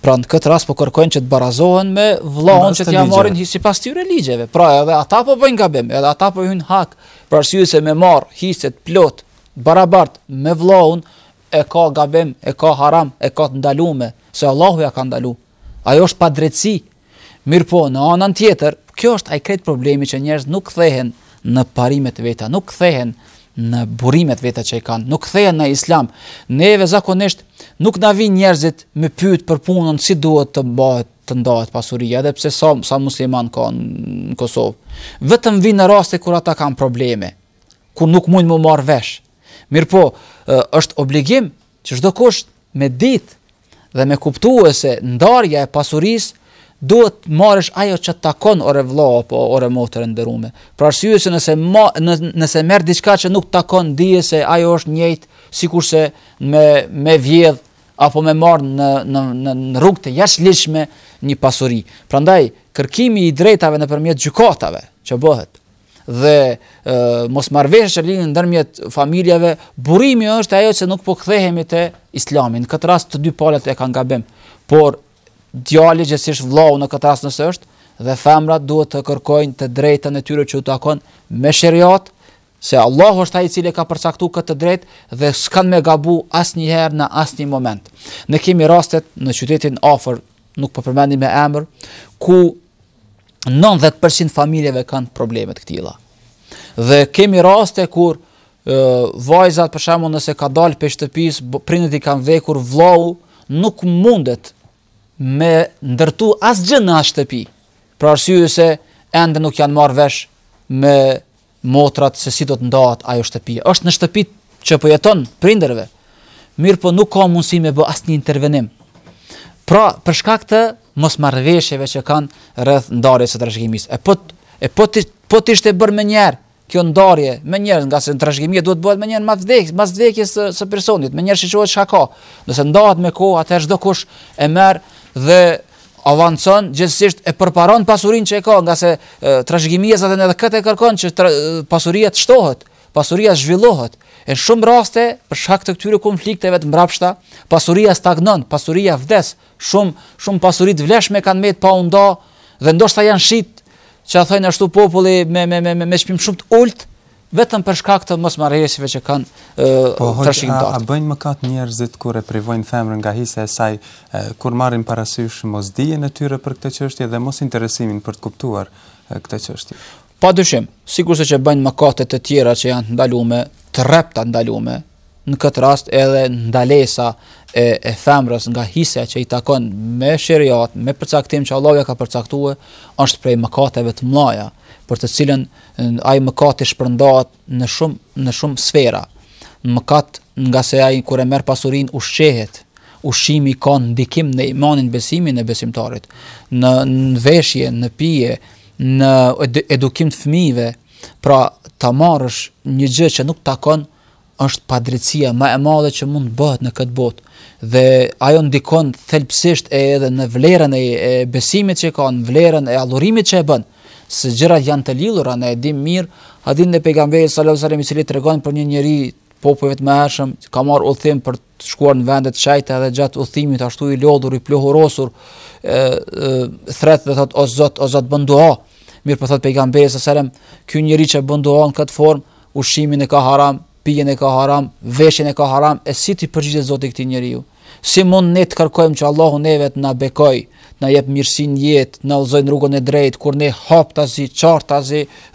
Pra në kët rast po kërkojnë që të barazohen me vllahon që ja marrin hisi pas tyre ligjeve. Pra edhe ata po bëjnë gabim, edhe ata po hyn hak. Pra arsyes e me marr hise të plot barabart me vëllezërin e ka gabim, e ka haram, e ka të ndalume, se Allahu ja ka ndalu. Ajo është pa drejtësi. Mirë po, në anën tjetër, kjo është ajë kretë problemi që njerës nuk thehen në parimet veta, nuk thehen në burimet veta që i kanë, nuk thehen në islam. Neve zakonisht nuk në vinë njerëzit me pyyt për punën si duhet të bëhet, të ndahet pasuria, edhe pse sa, sa musliman ka në Kosovë. Vetëm vinë në raste kur ata kanë probleme, kur nuk mund më marr veshë Mirë po, është obligim që shdo kusht me dit dhe me kuptu e se ndarja e pasuris duhet marrësh ajo që takon ore vlo apo ore motër e ndërume. Pra arsye se nëse, ma, në, nëse merë diçka që nuk takon dije se ajo është njëjtë si kurse me, me vjedh apo me marrë në, në, në, në rrugë të jashtë lishme një pasuri. Pra ndaj, kërkimi i drejtave në përmjet gjukatave që bëhet, dhe mos marveshë që linë në nërmjet familjeve, burimi është ajo që nuk po këthehemi të islamin. Në këtë rast të dy palet e kanë gabim, por djali gjësish vlau në këtë rast nësë është, dhe femrat duhet të kërkojnë të drejtën e tyre që u takon me shëriat, se Allah është ai cili ka përcaktu këtë drejtë dhe s'kan me gabu asë njëherë në asë një moment. Në kemi rastet në qytetin Afer, nuk po përmendim e emër, ku 90% familjeve kanë problemet këtila. Dhe kemi raste kur vajzat, për shemë, nëse ka dalë për shtëpis, prindit i kanë vekur vlau, nuk mundet me ndërtu asë gjë në ashtëpi, pra arsyu se endë nuk janë marrë vesh me motrat se si do të ndahat ajo shtëpi. Êshtë në shtëpi që po jeton prinderve, mirë po nuk ka mundësi me bë asë një intervenim. Pra, përshka këtë mos marrveshjeve që kanë rreth ndarjes së trashëgimisë. E po e po ti po ti ishte bërë më njëherë kjo ndarje, më njëherë nga se trashëgimia duhet bëhet më njëherë mbas vdekjes, mbas vdekjes së, së personit, më njëherë shiqohet çka ka. Nëse ndahet me kohë, atë çdo kush e merr dhe avancon gjithsesisht e përparon pasurinë që e ka, nga se trashëgimia zaten edhe këtë e kërkon që pasuria të shtohet pasuria zhvillohet. E në shumë raste, për shkak të këtyre konflikteve të mbrapshta, pasuria stagnon, pasuria vdes, shumë, shumë pasurit vleshme kanë metë pa unda, dhe ndoshta janë shqit, që a ashtu populli me, me, me, me, me shpim shumë të ult vetëm për shkak të mosmarrjeve që kanë po, A, a bëjnë mëkat njerëzit kur e privojnë femrën nga hisa e saj, e, kur marrin parasysh mos dijen e tyre për këtë çështje dhe mos interesimin për të kuptuar këtë çështje. Pa dëshim, sikur se që bëjnë mëkatet të tjera që janë ndalume, të repta ndalume, në këtë rast edhe ndalesa e, e femrës nga hisja që i takon me shiriat, me përcaktim që Allah ja ka përcaktue, është prej mëkateve të mlaja, për të cilën ai mëkati shpërndahet në shumë në shumë sfera. Mëkat nga se ai kur e merr pasurinë ushqehet. Ushqimi ka ndikim në imanin, besimin e besimtarit, në, në veshje, në pije, në edukim të fëmijëve, pra ta marrësh një gjë që nuk takon është padrejtia më e madhe që mund të bëhet në këtë botë dhe ajo ndikon thelpsisht edhe në vlerën e besimit që ka, në vlerën e adhurimit që e bën. Së gjërat janë të lidhura, ne e dimë mirë, a dinë ne pejgamberi sallallahu alajhi wasallam i cili tregon për një njeri popujve të mëshëm, ka marr udhim për të shkuar në vende të çajta dhe gjatë udhimit ashtu i lodhur i pluhurosur, ë thret dhe thot o Zot, o Zot bën dua. Mirë për po thëtë pejgamberi së selem, kjo njëri që bëndohon në këtë form, ushimin e ka haram, pijen e ka haram, veshjen e ka haram, e si ti përgjigjesh zotë këtij këti njëri ju? Si mund ne të kërkojmë që Allahu neve të na bekoj, na jep mirësin jetë, na në rrugën e drejtë, kur ne hap tazi, qartë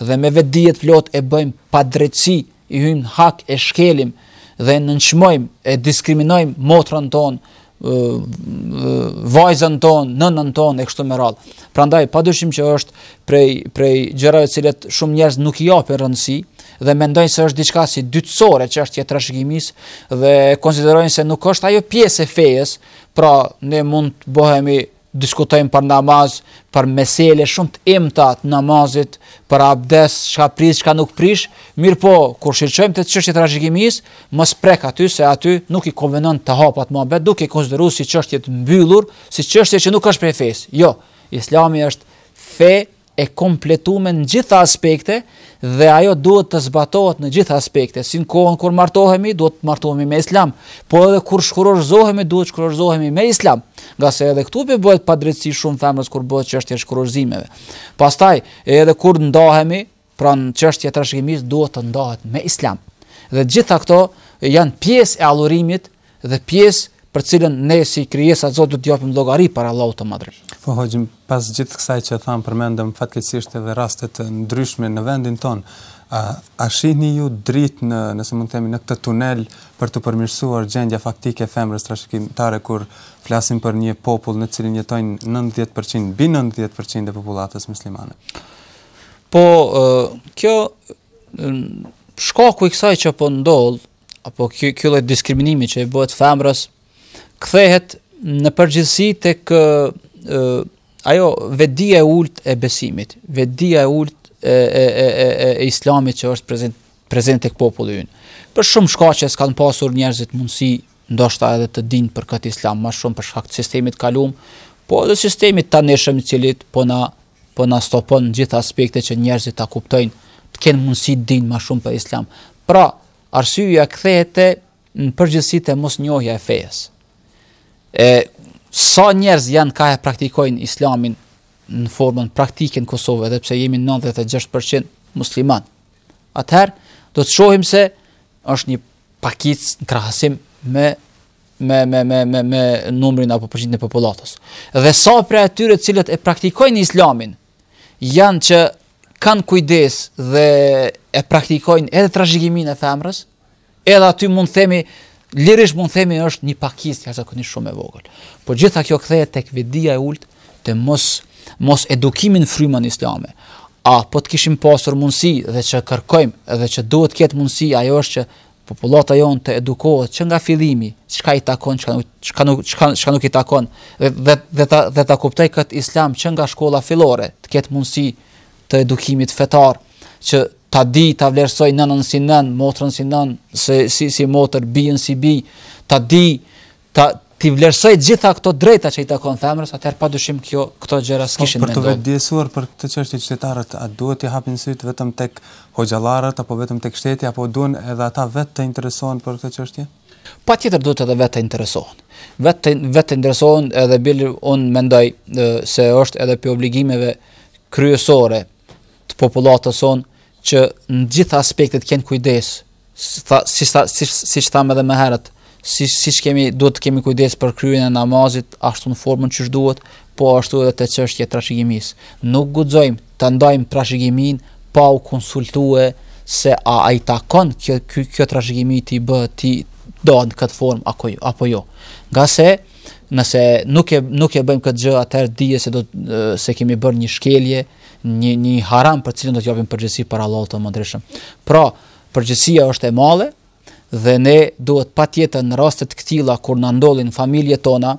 dhe me vetë djetë plot e bëjmë pa drejtësi, i hymë hak e shkelim, dhe nënqmojmë, e diskriminojmë motrën tonë, vajzën tonë, nënën tonë e kështu me radhë. Pra ndaj, pa dushim që është prej, prej gjërave cilet shumë njerës nuk i japin rëndësi dhe mendojnë se është diçka si dytësore që është jetë dhe konsiderojnë se nuk është ajo pjesë e fejes pra ne mund të bohemi diskutojmë për namaz, për mesele, shumë të imta të namazit, për abdes, shka prish, shka nuk prish, mirë po, kur shqyqojmë të qështje të rashikimis, më sprek aty se aty nuk i konvenon të hapat më abet, duke i konsideru si qështje të mbyllur, si qështje që nuk është prej fejs. Jo, islami është fej e kompletume në gjitha aspekte dhe ajo duhet të zbatohet në gjitha aspekte. Si në kohën kur martohemi, duhet të martohemi me islam, po edhe kur shkurorzohemi, duhet shkurorzohemi me islam, nga se edhe këtu për bëhet padrëtësi shumë femrës kur bëhet qështje shkurorzimeve. Pastaj, edhe kur ndahemi, pra në qështje të shkimis duhet të ndahet me islam. Dhe gjitha këto janë pjesë e alurimit dhe pjesë për cilën ne si krijesa Zot do të japim llogari para Allahut të Madhit. Po hojim pas gjithë kësaj që tham përmendëm fatkeqësisht edhe raste të ndryshme në vendin ton. A, a shihni ju dritë në nëse mund të themi në këtë tunel për të përmirësuar gjendja faktike e femrës trashëgimtare kur flasim për një popull në cilin jetojnë 90% bi 90% e popullatës muslimane. Po kjo shkaku i kësaj që po ndodh apo ky ky lloj diskriminimi që i bëhet femrës kthehet në përgjithësi tek ë ajo vedia e ultë e besimit, vedia e ultë e e e e islamit që është prezant prezant tek populli ynë. Për shumë shkaqe s'kan pasur njerëzit mundësi ndoshta edhe të dinë për këtë islam, më shumë për shkak të sistemit kaluam, po edhe sistemit tanishëm i cili po na po na stopon gjithë aspektet që njerëzit ta kuptojnë, të kenë mundësi të dinë më shumë për islam. Pra, arsyeja kthehet te përgjithësitë mosnjohja e fesë e sa njerëz janë ka e praktikojnë islamin në formën praktike në Kosovë edhe pse jemi 96% musliman. Atëherë do të shohim se është një pakic në krahasim me me me me me, me numrin apo përqindjen e popullatës. Dhe sa prej atyre të cilët e praktikojnë islamin janë që kanë kujdes dhe e praktikojnë edhe trashëgiminë e femrës, edhe aty mund të themi lirish mund themi është një pakist që është shumë e vogël. Po gjitha kjo kthehet tek vedia e ult të mos mos edukimin fryman islame. A po të kishim pasur mundësi dhe që kërkojmë dhe që duhet të ketë mundësi, ajo është që popullata jonë të edukohet që nga fillimi, çka i takon, çka ka çka nuk i takon dhe dhe dhe ta dhe ta kuptoj kët islam që nga shkolla fillore të ketë mundësi të edukimit fetar që ta di ta vlerësoj nënën si nën, motrën si nën, se si si motër bijën si bi, ta di ta ti vlerësoj gjitha këto drejta që i takon femrës, atëherë padyshim kjo këto gjëra po, s'kishin mendon. Por për të vetë për këtë çështje qytetarët a duhet i hapin sy vetëm tek hojallarët apo vetëm tek shteti apo duan edhe ata vetë të interesohen për këtë çështje? Pa tjetër duhet edhe vetë të interesohen. Vetë vetë të interesohen edhe bilë un mendoj se është edhe për obligimeve kryesore të popullatës sonë që në gjitha aspektet kanë kujdes. si sta si si edhe më herët, si si kemi duhet të kemi kujdes për kryerjen e namazit ashtu në formën që duhet, po ashtu edhe te çështja e trashëgimisë. Nuk guxojmë të ndajmë trashëgimin pa u konsultue se a i takon kjo kjo, kjo trashëgimi ti bë ti do në këtë formë apo jo, apo jo. Nga se nëse nuk e nuk e bëjmë këtë gjë atëherë dije se do se kemi bërë një shkelje, një një haram për cilën do të japim përgjegjësi për të mëdhenjshëm. Pra, përgjegjësia është e madhe dhe ne duhet patjetër në raste të tilla kur na ndodhin familjet tona,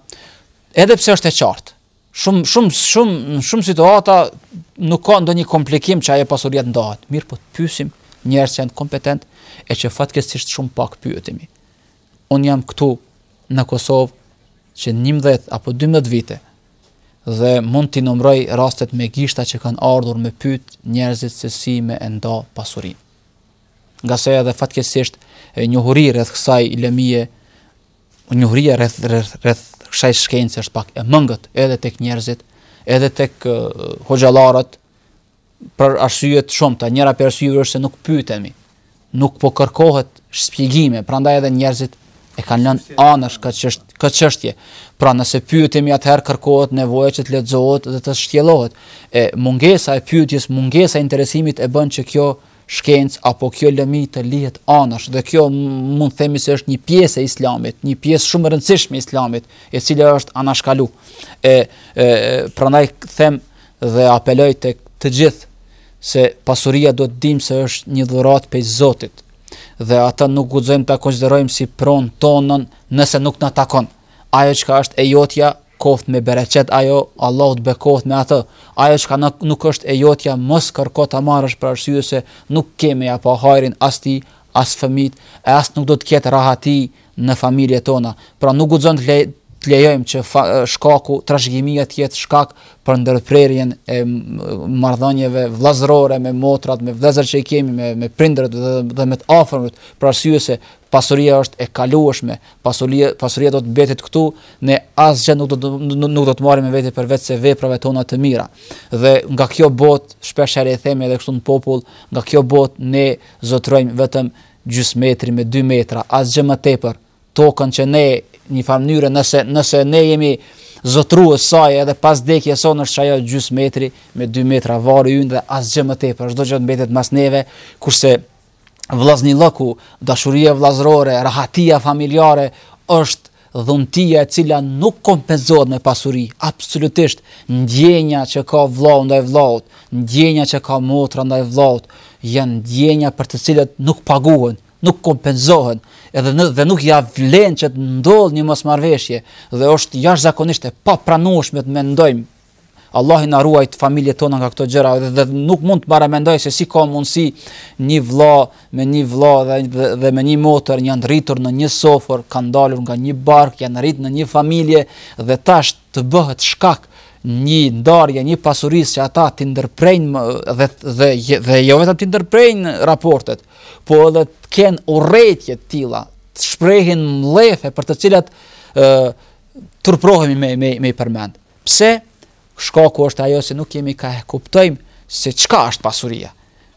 edhe pse është e qartë. Shumë shumë shumë shumë situata nuk ka ndonjë komplikim që ajo pasuria të ndahet. Mirë, po të pyesim njerëz që janë kompetent e që fatkesisht shumë pak pyetemi. Un jam këtu në Kosovë që 11 apo 12 vite dhe mund t'i numroj rastet me gishta që kanë ardhur me pyet njerëzit se si më enda pasurin. Nga sa edhe fatkeqësisht e njohuri rreth kësaj lëmie, njohuria rreth rreth kësaj shkencë është pak e mëngët edhe tek njerëzit, edhe tek uh, hoxhallarët për arsye të shumta, njëra për arsye është se nuk pyetemi, nuk po kërkohet shpjegime, prandaj edhe njerëzit e kanë lënë anësh këtë çështje. Pra nëse pyetemi atëherë kërkohet nevoja që të lexohet dhe të shtjellohet. E mungesa e pyetjes, mungesa e interesimit e bën që kjo shkencë apo kjo lëmi të lihet anësh dhe kjo mund të themi se është një pjesë e Islamit, një pjesë shumë e rëndësishme e Islamit, e cila është anashkalu. E, e prandaj them dhe apeloj tek të gjithë se pasuria duhet të dim se është një dhuratë prej Zotit dhe ata nuk guxojmë ta konsiderojmë si pron tonën nëse nuk na takon. Ajo çka është e jotja koft me bereqet ajo Allahu të bekohet me atë. Ajo çka nuk është e jotja mos kërko ta marrësh për arsye se nuk kemi apo hajrin as ti as fëmit, e as nuk do të ketë rahati në familjet tona. Pra nuk guxon të lejë të lejojmë që fa, shkaku trashëgimia të jetë shkak për ndërprerjen e marrëdhënieve vllazërore me motrat, me vëllezërit që i kemi me me prindërit dhe, dhe me afërmit, për arsye se pasuria është e kalueshme, pasuria pasuria do të mbetet këtu ne asgjë nuk do të nuk do të marrim vetë për vetë se veprat tona të mira. Dhe nga kjo botë shpesh e rrethemi edhe këtu në popull, nga kjo botë ne zotrojmë vetëm gjysmetri me 2 metra, asgjë më tepër tokën që ne një farë nëse nëse ne jemi zotrues saj edhe pas dekjes sonë është ajo gjysmë metri me 2 metra varri ynd dhe asgjë më tepër çdo gjë mbetet mas neve kurse vllazni lloku dashuria vllazërore rahatia familjare është dhuntia e cila nuk kompenzohet me pasuri, absolutisht ndjenja që ka vllau ndaj vllaut, ndjenja që ka motra ndaj vllaut, janë ndjenja për të cilat nuk paguhen, nuk kompenzohen edhe në, dhe nuk ja vlen që të ndodh një mosmarrveshje dhe është jashtëzakonisht e papranueshme të mendojmë Allahin arruajt na ruaj familjet tona nga këto gjëra dhe, dhe nuk mund të marrë mendoj se si ka mundsi një vëlla me një vëlla dhe, dhe dhe me një motor janë rritur në një sofër, kanë dalur nga një bark, janë rritur në një familje dhe tash të bëhet shkak një ndarje, një pasurisë që ata të ndërprejnë dhe dhe dhe jo vetëm të ndërprejnë raportet, po edhe të kenë urrëtitje të tilla, të shprehin mlefe për të cilat ë uh, turprohemi me me me përmend. Pse shkaku është ajo se nuk kemi ka e kuptojmë se çka është pasuria.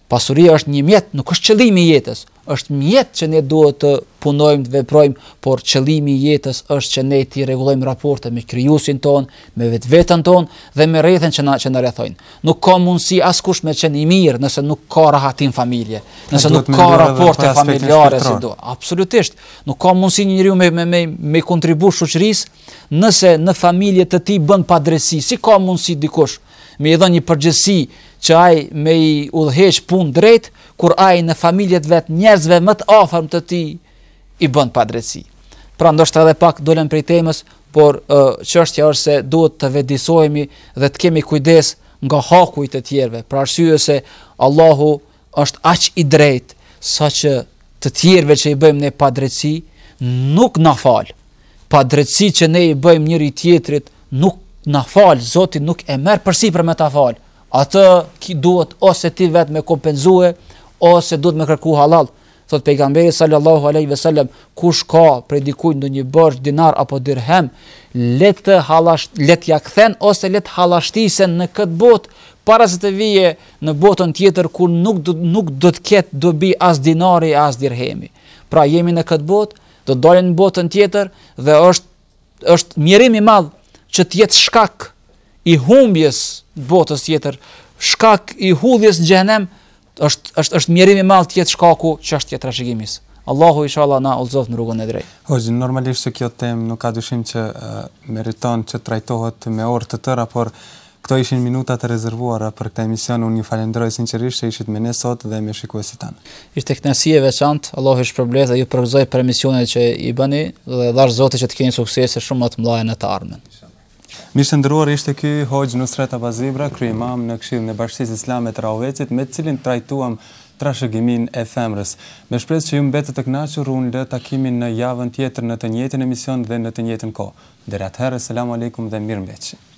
Pasuria është një mjet, nuk është qëllimi i jetës, është mjet që ne duhet të punojmë, të veprojmë, por qëllimi i jetës është që ne ti rregullojmë raporte me krijuesin ton, me vetveten ton dhe me rrethën që na që na rrethojnë. Nuk ka mundësi askush me qenë i mirë nëse nuk ka rahatin familje, nëse nuk ka raporte familjare si do. Absolutisht, nuk ka mundësi një njeriu me me me, me kontribuo shoqërisë nëse në familje të tij bën padresi. Si ka mundësi dikush me i dhënë një përgjegjësi që ai me i udhëheq pun drejt kur ai në familjet vet njerëzve më të afërm të tij i bën pa drejtësi. Pra ndoshta edhe pak dolën prej temës, por çështja është se duhet të vëdisohemi dhe të kemi kujdes nga haku i të tjerëve, pra arsye se Allahu është aq i drejtë, sa që të tjerëve që i bëjmë ne pa drejtësi nuk na fal. Pa drejtësi që ne i bëjmë njëri tjetrit nuk na fal, Zoti nuk e merr përsipër me ta fal atë ki duhet ose ti vetë me kompenzue, ose duhet me kërku halal. Thot pejgamberi sallallahu aleyhi ve sellem, kush ka prej dikuj në një bërsh, dinar apo dirhem, letë halasht, letë jakthen, ose letë halashtisen në këtë botë, para se të vije në botën tjetër ku nuk nuk do të ketë dobi as dinari as dirhemi. Pra jemi në këtë botë, do dalim në botën tjetër dhe është është mjerim i madh që të jetë shkak i humbjes të botës tjetër, shkak i hudhjes në xhenem, është është është mjerimi i madh shkaku që është tjetër trashëgimis. Allahu inshallah na ullëzot në rrugën e drejtë. Hoxhë, normalisht se kjo temë nuk ka dyshim që uh, meriton të trajtohet me orë të tëra, por këto ishin minutat e rezervuara për këtë emision. Unë një falenderoj sinqerisht që ishit me ne sot dhe me shikuesi tanë. Ishte kënaësi e veçantë. Allahu ju shpërblet dhe ju përqësoj për emisionet që i bëni dhe dash Zoti që të keni sukses shumë më të mëdha në të ardhmen. Mi ndëruar ishte ky Hoxh Nusret Abazibra, kryemam në Këshillin e bashkësis Islame të Rauvecit, me të cilin trajtuam trashëgimin e femrës. Me shpresë që ju mbetë të kënaqur, unë lë takimin në javën tjetër në të njëjtën emision dhe në të njëjtën kohë. Deri atëherë, selam alikum dhe mirëmbëngjesh.